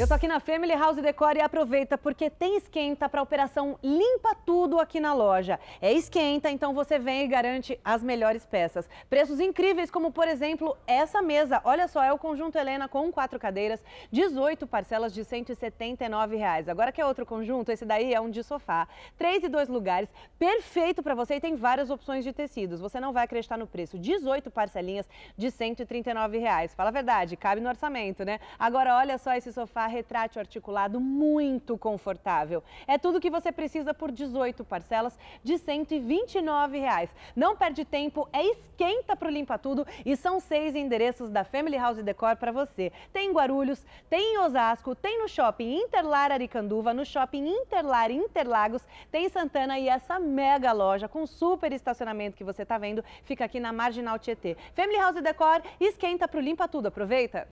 Eu tô aqui na Family House Decor e aproveita porque tem esquenta para operação Limpa Tudo aqui na loja. É esquenta, então você vem e garante as melhores peças. Preços incríveis, como por exemplo essa mesa. Olha só, é o conjunto Helena com quatro cadeiras, 18 parcelas de R$ 179. Reais. Agora que é outro conjunto, esse daí é um de sofá, três e dois lugares, perfeito para você e tem várias opções de tecidos. Você não vai acreditar no preço, 18 parcelinhas de R$ 139. Reais. Fala a verdade, cabe no orçamento, né? Agora olha só esse sofá retrátil articulado muito confortável. É tudo o que você precisa por 18 parcelas de R$ 129,00. Não perde tempo, é esquenta para o Limpa Tudo e são seis endereços da Family House Decor para você. Tem em Guarulhos, tem em Osasco, tem no Shopping Interlar Aricanduva, no Shopping Interlar Interlagos, tem em Santana e essa mega loja com super estacionamento que você está vendo fica aqui na Marginal Tietê. Family House Decor, esquenta para o Limpa Tudo, aproveita!